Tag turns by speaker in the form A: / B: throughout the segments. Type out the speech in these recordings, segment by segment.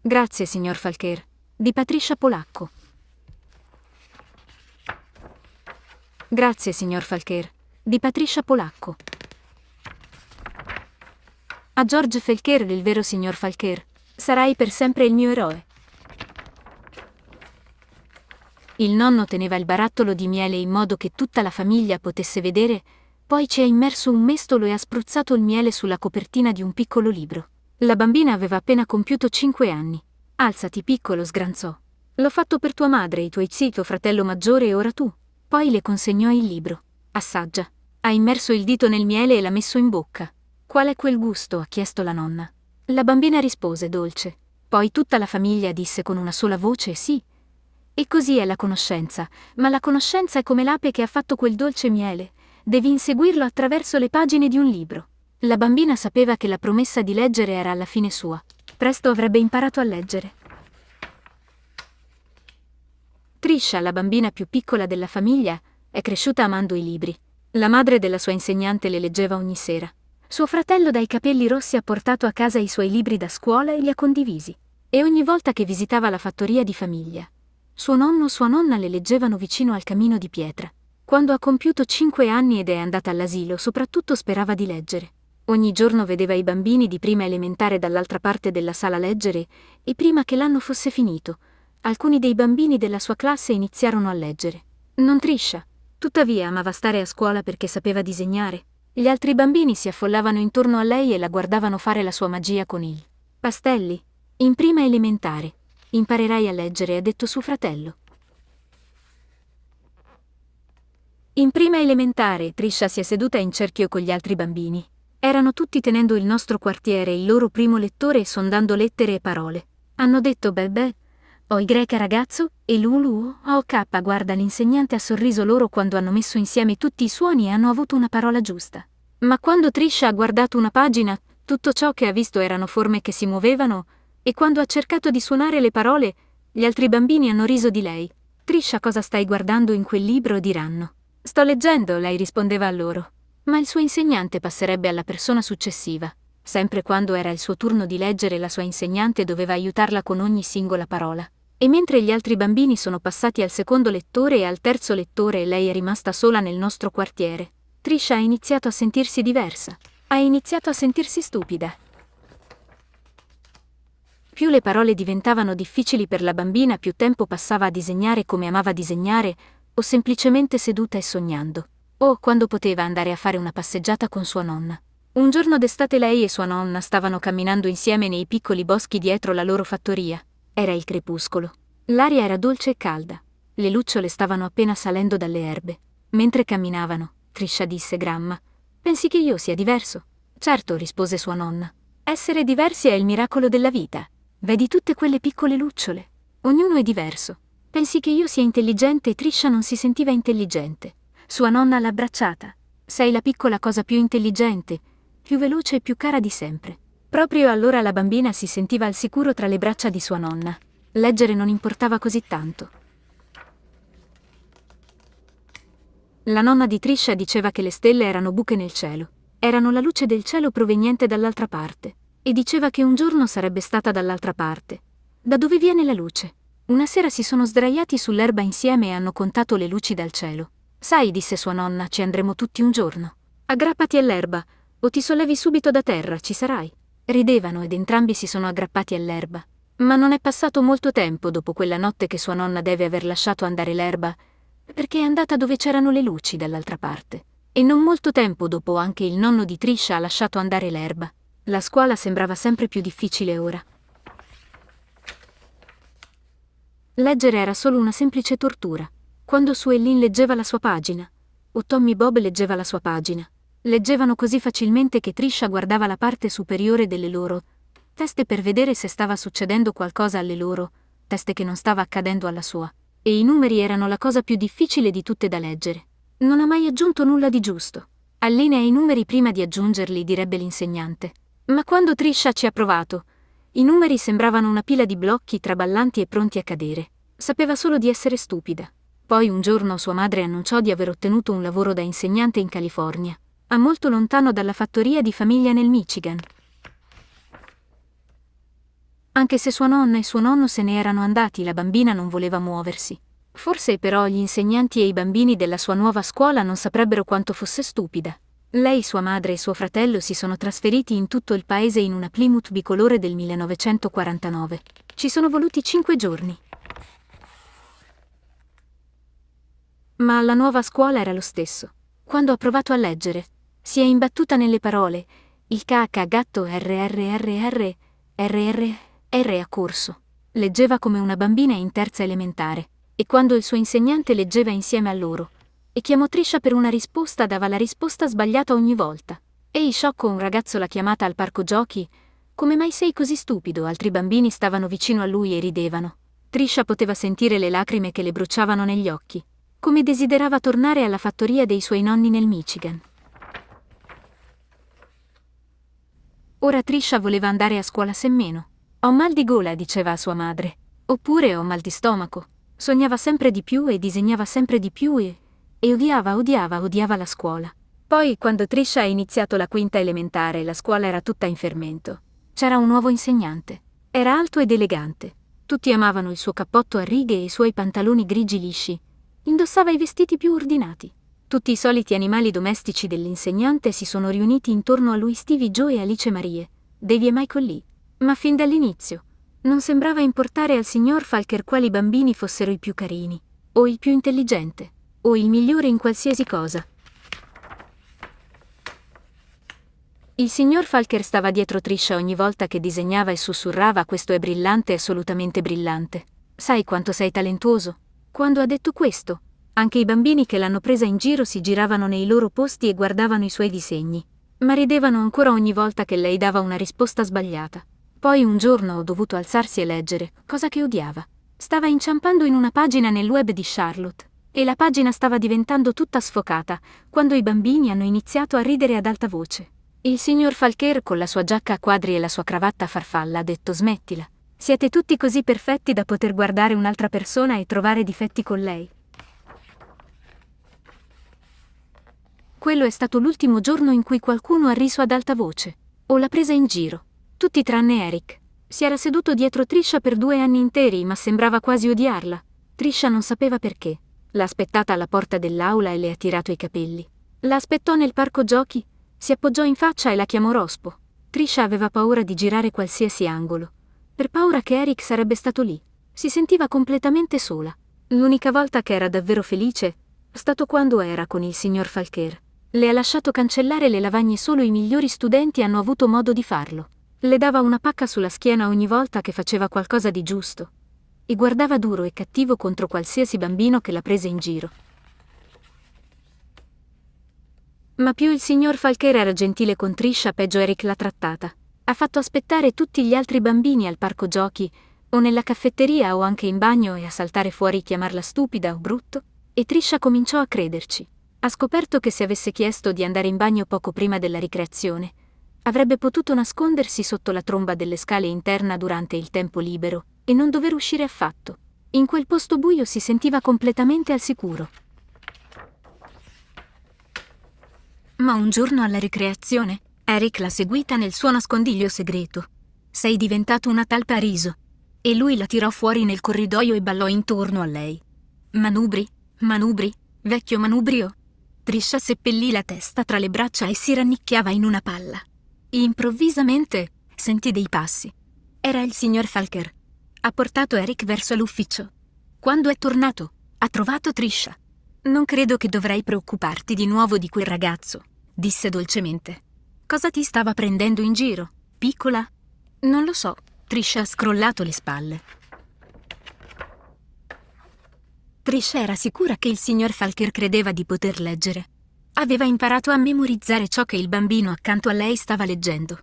A: Grazie, signor Falcher. Di Patricia Polacco. Grazie, signor Falcher. Di Patricia Polacco. A George Falcher, il vero signor Falcher, sarai per sempre il mio eroe. Il nonno teneva il barattolo di miele in modo che tutta la famiglia potesse vedere, poi ci ha immerso un mestolo e ha spruzzato il miele sulla copertina di un piccolo libro. La bambina aveva appena compiuto cinque anni. Alzati piccolo, sgranzò. L'ho fatto per tua madre, i tuoi zii, tuo fratello maggiore e ora tu. Poi le consegnò il libro. Assaggia. Ha immerso il dito nel miele e l'ha messo in bocca. Qual è quel gusto? ha chiesto la nonna. La bambina rispose dolce. Poi tutta la famiglia disse con una sola voce sì. E così è la conoscenza, ma la conoscenza è come l'ape che ha fatto quel dolce miele. Devi inseguirlo attraverso le pagine di un libro. La bambina sapeva che la promessa di leggere era alla fine sua. Presto avrebbe imparato a leggere. Trisha, la bambina più piccola della famiglia, è cresciuta amando i libri. La madre della sua insegnante le leggeva ogni sera. Suo fratello dai capelli rossi ha portato a casa i suoi libri da scuola e li ha condivisi. E ogni volta che visitava la fattoria di famiglia, suo nonno e sua nonna le leggevano vicino al camino di pietra. Quando ha compiuto cinque anni ed è andata all'asilo, soprattutto sperava di leggere. Ogni giorno vedeva i bambini di prima elementare dall'altra parte della sala leggere e prima che l'anno fosse finito, alcuni dei bambini della sua classe iniziarono a leggere. Non triscia. Tuttavia amava stare a scuola perché sapeva disegnare. Gli altri bambini si affollavano intorno a lei e la guardavano fare la sua magia con il pastelli. In prima elementare. Imparerai a leggere, ha detto suo fratello. In prima elementare, Trisha si è seduta in cerchio con gli altri bambini erano tutti tenendo il nostro quartiere il loro primo lettore e sondando lettere e parole. Hanno detto bel bel, o greca ragazzo e Lulu o K guarda l'insegnante ha sorriso loro quando hanno messo insieme tutti i suoni e hanno avuto una parola giusta. Ma quando Trisha ha guardato una pagina, tutto ciò che ha visto erano forme che si muovevano, e quando ha cercato di suonare le parole, gli altri bambini hanno riso di lei. Trisha cosa stai guardando in quel libro diranno. Sto leggendo, lei rispondeva a loro ma il suo insegnante passerebbe alla persona successiva. Sempre quando era il suo turno di leggere, la sua insegnante doveva aiutarla con ogni singola parola. E mentre gli altri bambini sono passati al secondo lettore e al terzo lettore e lei è rimasta sola nel nostro quartiere, Trisha ha iniziato a sentirsi diversa. Ha iniziato a sentirsi stupida. Più le parole diventavano difficili per la bambina, più tempo passava a disegnare come amava disegnare, o semplicemente seduta e sognando o quando poteva andare a fare una passeggiata con sua nonna. Un giorno d'estate lei e sua nonna stavano camminando insieme nei piccoli boschi dietro la loro fattoria. Era il crepuscolo. L'aria era dolce e calda. Le lucciole stavano appena salendo dalle erbe. Mentre camminavano, Triscia disse Gramma, pensi che io sia diverso? Certo, rispose sua nonna. Essere diversi è il miracolo della vita. Vedi tutte quelle piccole lucciole. Ognuno è diverso. Pensi che io sia intelligente e Triscia non si sentiva intelligente. Sua nonna l'ha abbracciata. Sei la piccola cosa più intelligente, più veloce e più cara di sempre. Proprio allora la bambina si sentiva al sicuro tra le braccia di sua nonna. Leggere non importava così tanto. La nonna di Trisha diceva che le stelle erano buche nel cielo. Erano la luce del cielo proveniente dall'altra parte. E diceva che un giorno sarebbe stata dall'altra parte. Da dove viene la luce? Una sera si sono sdraiati sull'erba insieme e hanno contato le luci dal cielo. Sai, disse sua nonna, ci andremo tutti un giorno. Aggrappati all'erba, o ti sollevi subito da terra, ci sarai. Ridevano ed entrambi si sono aggrappati all'erba. Ma non è passato molto tempo dopo quella notte che sua nonna deve aver lasciato andare l'erba, perché è andata dove c'erano le luci dall'altra parte. E non molto tempo dopo anche il nonno di Trisha ha lasciato andare l'erba. La scuola sembrava sempre più difficile ora. Leggere era solo una semplice tortura. Quando Suellin leggeva la sua pagina, o Tommy Bob leggeva la sua pagina, leggevano così facilmente che Trisha guardava la parte superiore delle loro teste per vedere se stava succedendo qualcosa alle loro teste che non stava accadendo alla sua. E i numeri erano la cosa più difficile di tutte da leggere. Non ha mai aggiunto nulla di giusto. Allinea i numeri prima di aggiungerli, direbbe l'insegnante. Ma quando Trisha ci ha provato, i numeri sembravano una pila di blocchi traballanti e pronti a cadere. Sapeva solo di essere stupida. Poi un giorno sua madre annunciò di aver ottenuto un lavoro da insegnante in California, a molto lontano dalla fattoria di famiglia nel Michigan. Anche se sua nonna e suo nonno se ne erano andati, la bambina non voleva muoversi. Forse però gli insegnanti e i bambini della sua nuova scuola non saprebbero quanto fosse stupida. Lei, sua madre e suo fratello si sono trasferiti in tutto il paese in una Plymouth bicolore del 1949. Ci sono voluti cinque giorni. Ma alla nuova scuola era lo stesso. Quando ha provato a leggere, si è imbattuta nelle parole. Il caca gatto RRRR RR R a corso. Leggeva come una bambina in terza elementare. E quando il suo insegnante leggeva insieme a loro, e chiamò Trisha per una risposta, dava la risposta sbagliata ogni volta. Ehi sciocco, un ragazzo l'ha chiamata al parco giochi. Come mai sei così stupido? Altri bambini stavano vicino a lui e ridevano. Trisha poteva sentire le lacrime che le bruciavano negli occhi come desiderava tornare alla fattoria dei suoi nonni nel Michigan. Ora Trisha voleva andare a scuola semmeno. Ho mal di gola, diceva a sua madre. Oppure ho mal di stomaco. Sognava sempre di più e disegnava sempre di più e... e odiava, odiava, odiava la scuola. Poi, quando Trisha ha iniziato la quinta elementare, la scuola era tutta in fermento. C'era un nuovo insegnante. Era alto ed elegante. Tutti amavano il suo cappotto a righe e i suoi pantaloni grigi lisci, Indossava i vestiti più ordinati. Tutti i soliti animali domestici dell'insegnante si sono riuniti intorno a lui Stevie Joe e Alice Marie, Davy e Michael Lee. Ma fin dall'inizio non sembrava importare al signor Falker quali bambini fossero i più carini, o il più intelligente, o il migliore in qualsiasi cosa. Il signor Falker stava dietro Trisha ogni volta che disegnava e sussurrava questo è brillante assolutamente brillante. Sai quanto sei talentuoso? Quando ha detto questo, anche i bambini che l'hanno presa in giro si giravano nei loro posti e guardavano i suoi disegni, ma ridevano ancora ogni volta che lei dava una risposta sbagliata. Poi un giorno ho dovuto alzarsi e leggere, cosa che odiava. Stava inciampando in una pagina nel web di Charlotte, e la pagina stava diventando tutta sfocata quando i bambini hanno iniziato a ridere ad alta voce. Il signor Falker con la sua giacca a quadri e la sua cravatta a farfalla ha detto smettila. Siete tutti così perfetti da poter guardare un'altra persona e trovare difetti con lei. Quello è stato l'ultimo giorno in cui qualcuno ha riso ad alta voce. O l'ha presa in giro. Tutti tranne Eric. Si era seduto dietro Trisha per due anni interi, ma sembrava quasi odiarla. Trisha non sapeva perché. L'ha aspettata alla porta dell'aula e le ha tirato i capelli. La aspettò nel parco giochi, si appoggiò in faccia e la chiamò Rospo. Trisha aveva paura di girare qualsiasi angolo per paura che Eric sarebbe stato lì. Si sentiva completamente sola. L'unica volta che era davvero felice è stato quando era con il signor Falker. Le ha lasciato cancellare le lavagne solo i migliori studenti hanno avuto modo di farlo. Le dava una pacca sulla schiena ogni volta che faceva qualcosa di giusto. E guardava duro e cattivo contro qualsiasi bambino che la prese in giro. Ma più il signor Falker era gentile con Trisha, peggio Eric l'ha trattata ha fatto aspettare tutti gli altri bambini al parco giochi, o nella caffetteria o anche in bagno e a saltare fuori chiamarla stupida o brutto, e Trisha cominciò a crederci. Ha scoperto che se avesse chiesto di andare in bagno poco prima della ricreazione, avrebbe potuto nascondersi sotto la tromba delle scale interna durante il tempo libero e non dover uscire affatto. In quel posto buio si sentiva completamente al sicuro. Ma un giorno alla ricreazione Eric l'ha seguita nel suo nascondiglio segreto. Sei diventato una tal Pariso. E lui la tirò fuori nel corridoio e ballò intorno a lei. Manubri, Manubri, vecchio Manubrio. Triscia seppellì la testa tra le braccia e si rannicchiava in una palla. Improvvisamente sentì dei passi. Era il signor Falker. Ha portato Eric verso l'ufficio. Quando è tornato, ha trovato Triscia. Non credo che dovrei preoccuparti di nuovo di quel ragazzo, disse dolcemente. Cosa ti stava prendendo in giro? Piccola? Non lo so. Trisha ha scrollato le spalle. Trisha era sicura che il signor Falker credeva di poter leggere. Aveva imparato a memorizzare ciò che il bambino accanto a lei stava leggendo.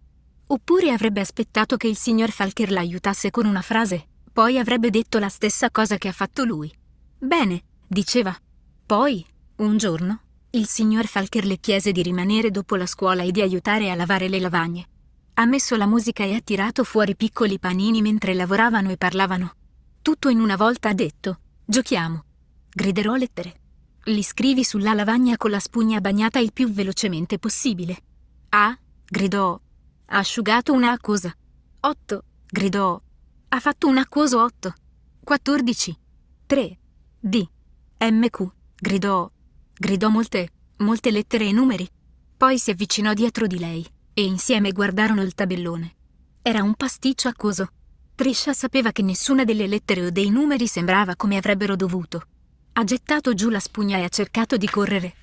A: Oppure avrebbe aspettato che il signor Falker la aiutasse con una frase, poi avrebbe detto la stessa cosa che ha fatto lui. Bene, diceva. Poi, un giorno, il signor Falker le chiese di rimanere dopo la scuola e di aiutare a lavare le lavagne. Ha messo la musica e ha tirato fuori piccoli panini mentre lavoravano e parlavano. Tutto in una volta ha detto: Giochiamo. Griderò lettere. Li scrivi sulla lavagna con la spugna bagnata il più velocemente possibile. A. gridò. Ha asciugato una acquosa. 8. gridò. Ha fatto un acquoso 8. 14. 3. D. MQ. gridò. Gridò molte, molte lettere e numeri, poi si avvicinò dietro di lei e insieme guardarono il tabellone. Era un pasticcio accoso. Trisha sapeva che nessuna delle lettere o dei numeri sembrava come avrebbero dovuto. Ha gettato giù la spugna e ha cercato di correre.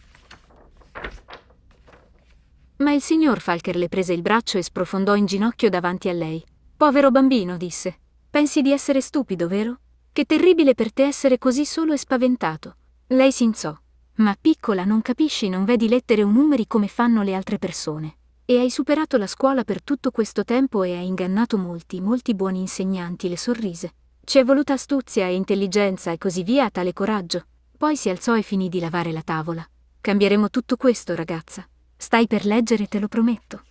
A: Ma il signor Falker le prese il braccio e sprofondò in ginocchio davanti a lei. Povero bambino, disse. Pensi di essere stupido, vero? Che terribile per te essere così solo e spaventato. Lei si inzò. Ma piccola non capisci, non vedi lettere o numeri come fanno le altre persone. E hai superato la scuola per tutto questo tempo e hai ingannato molti, molti buoni insegnanti, le sorrise. Ci è voluta astuzia e intelligenza e così via a tale coraggio. Poi si alzò e finì di lavare la tavola. Cambieremo tutto questo, ragazza. Stai per leggere, te lo prometto.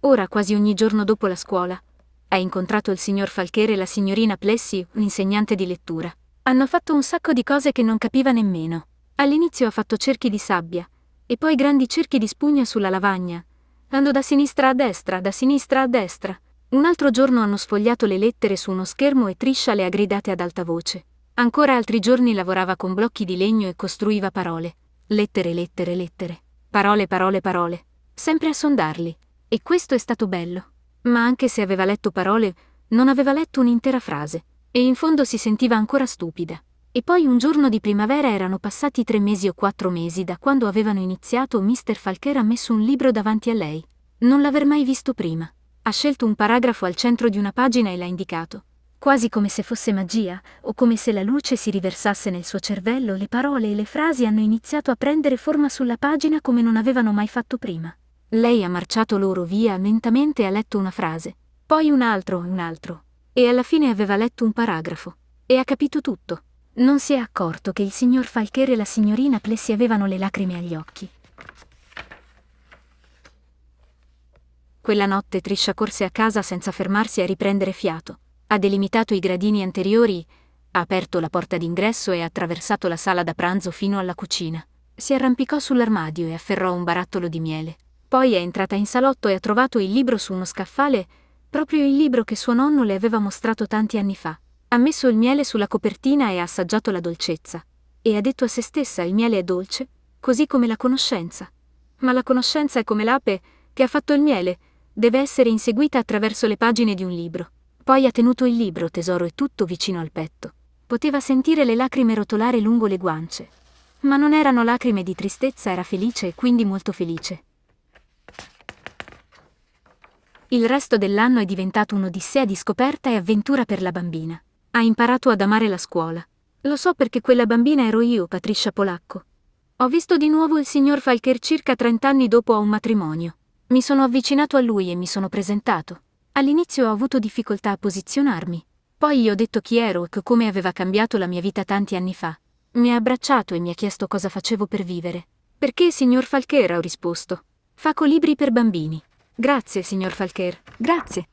A: Ora, quasi ogni giorno dopo la scuola, hai incontrato il signor Falchere e la signorina Plessy, un insegnante di lettura. Hanno fatto un sacco di cose che non capiva nemmeno. All'inizio ha fatto cerchi di sabbia, e poi grandi cerchi di spugna sulla lavagna. Andò da sinistra a destra, da sinistra a destra. Un altro giorno hanno sfogliato le lettere su uno schermo e Triscia le ha gridate ad alta voce. Ancora altri giorni lavorava con blocchi di legno e costruiva parole. Lettere, lettere, lettere. Parole, parole, parole. Sempre a sondarli. E questo è stato bello. Ma anche se aveva letto parole, non aveva letto un'intera frase. E in fondo si sentiva ancora stupida. E poi un giorno di primavera erano passati tre mesi o quattro mesi da quando avevano iniziato Mr. Falker ha messo un libro davanti a lei. Non l'aver mai visto prima. Ha scelto un paragrafo al centro di una pagina e l'ha indicato. Quasi come se fosse magia, o come se la luce si riversasse nel suo cervello, le parole e le frasi hanno iniziato a prendere forma sulla pagina come non avevano mai fatto prima. Lei ha marciato loro via lentamente e ha letto una frase, poi un altro e un altro, e alla fine aveva letto un paragrafo e ha capito tutto. Non si è accorto che il signor Falchero e la signorina Plessi avevano le lacrime agli occhi. Quella notte Triscia corse a casa senza fermarsi a riprendere fiato. Ha delimitato i gradini anteriori, ha aperto la porta d'ingresso e ha attraversato la sala da pranzo fino alla cucina. Si arrampicò sull'armadio e afferrò un barattolo di miele. Poi è entrata in salotto e ha trovato il libro su uno scaffale Proprio il libro che suo nonno le aveva mostrato tanti anni fa. Ha messo il miele sulla copertina e ha assaggiato la dolcezza. E ha detto a se stessa il miele è dolce, così come la conoscenza. Ma la conoscenza è come l'ape che ha fatto il miele, deve essere inseguita attraverso le pagine di un libro. Poi ha tenuto il libro, tesoro, e tutto vicino al petto. Poteva sentire le lacrime rotolare lungo le guance. Ma non erano lacrime di tristezza, era felice e quindi molto felice. Il resto dell'anno è diventato un'odissea di scoperta e avventura per la bambina. Ha imparato ad amare la scuola. Lo so perché quella bambina ero io, Patricia Polacco. Ho visto di nuovo il signor Falker circa 30 anni dopo a un matrimonio. Mi sono avvicinato a lui e mi sono presentato. All'inizio ho avuto difficoltà a posizionarmi. Poi gli ho detto chi ero e come aveva cambiato la mia vita tanti anni fa. Mi ha abbracciato e mi ha chiesto cosa facevo per vivere. Perché, signor Falcher, ho risposto. Faco libri per bambini. Grazie, signor Falquer. Grazie.